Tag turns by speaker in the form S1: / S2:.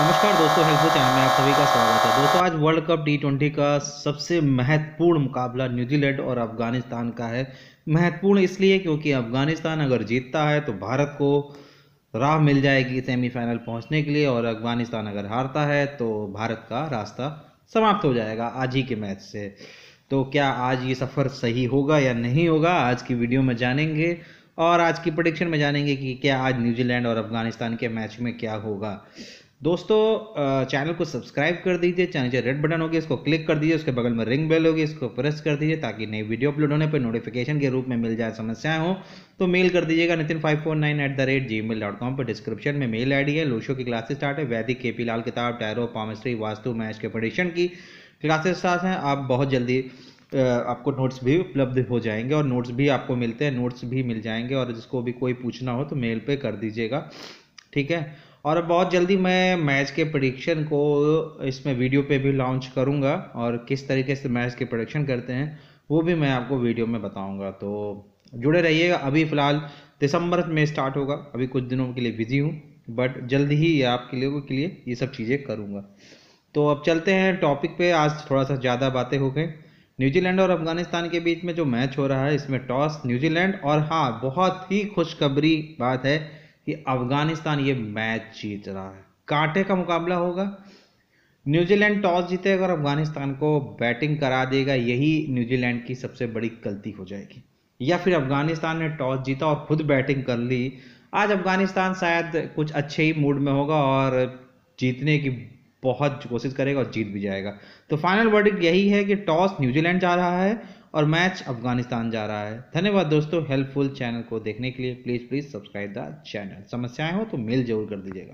S1: नमस्कार दोस्तों health channel में आप सभी का स्वागत है दोस्तों आज वर्ल्ड कप टी ट्वेंटी का सबसे महत्वपूर्ण मुकाबला न्यूजीलैंड और अफगानिस्तान का है महत्वपूर्ण इसलिए क्योंकि अफगानिस्तान अगर जीतता है तो भारत को राह मिल जाएगी सेमीफाइनल पहुंचने के लिए और अफगानिस्तान अगर हारता है तो भारत का रास्ता समाप्त हो जाएगा आज ही के मैच से तो क्या आज ये सफ़र सही होगा या नहीं होगा आज की वीडियो में जानेंगे और आज की प्रोडिक्शन में जानेंगे कि क्या आज न्यूजीलैंड और अफगानिस्तान के मैच में क्या होगा दोस्तों चैनल को सब्सक्राइब कर दीजिए चैनल जो रेड बटन होगी इसको क्लिक कर दीजिए उसके बगल में रिंग बेल होगी इसको प्रेस कर दीजिए ताकि नई वीडियो अपलोड होने पर नोटिफिकेशन के रूप में मिल जाए समस्याएं हो तो मेल कर दीजिएगा Nitin five four nine eight the rate gmail dot com पर डिस्क्रिप्शन में मेल आई डी है लोशो की क्लासेस स्टार्ट है वैदिक के पी लाल किताब टैरो पामिस्ट्री वास्तु मैच के पडिशन की क्लासेस स्टार्ट हैं आप बहुत जल्दी आपको नोट्स भी उपलब्ध हो जाएंगे और नोट्स भी आपको मिलते हैं नोट्स भी मिल जाएंगे और जिसको भी कोई पूछना हो तो मेल पर कर दीजिएगा ठीक है और बहुत जल्दी मैं मैच के प्रडिक्शन को इसमें वीडियो पे भी लॉन्च करूँगा और किस तरीके से मैच के प्रडिक्शन करते हैं वो भी मैं आपको वीडियो में बताऊँगा तो जुड़े रहिएगा अभी फ़िलहाल दिसंबर में स्टार्ट होगा अभी कुछ दिनों के लिए बिज़ी हूँ बट जल्द ही आपके लिए के लिए ये सब चीज़ें करूँगा तो अब चलते हैं टॉपिक पे आज थोड़ा सा ज़्यादा बातें हो गई न्यूजीलैंड और अफगानिस्तान के बीच में जो मैच हो रहा है इसमें टॉस न्यूजीलैंड और हाँ बहुत ही खुशखबरी बात है कि अफगानिस्तान ये मैच जीत रहा है कांटे का मुकाबला होगा न्यूजीलैंड टॉस जीतेगा और अफगानिस्तान को बैटिंग करा देगा यही न्यूजीलैंड की सबसे बड़ी गलती हो जाएगी या फिर अफगानिस्तान ने टॉस जीता और खुद बैटिंग कर ली आज अफगानिस्तान शायद कुछ अच्छे ही मूड में होगा और जीतने की बहुत कोशिश करेगा और जीत भी जाएगा तो फाइनल वर्ड यही है कि टॉस न्यूजीलैंड जा रहा है और मैच अफगानिस्तान जा रहा है धन्यवाद दोस्तों हेल्पफुल चैनल को देखने के लिए please please subscribe the channel समस्याएं हो तो मेल जरूर कर दीजिएगा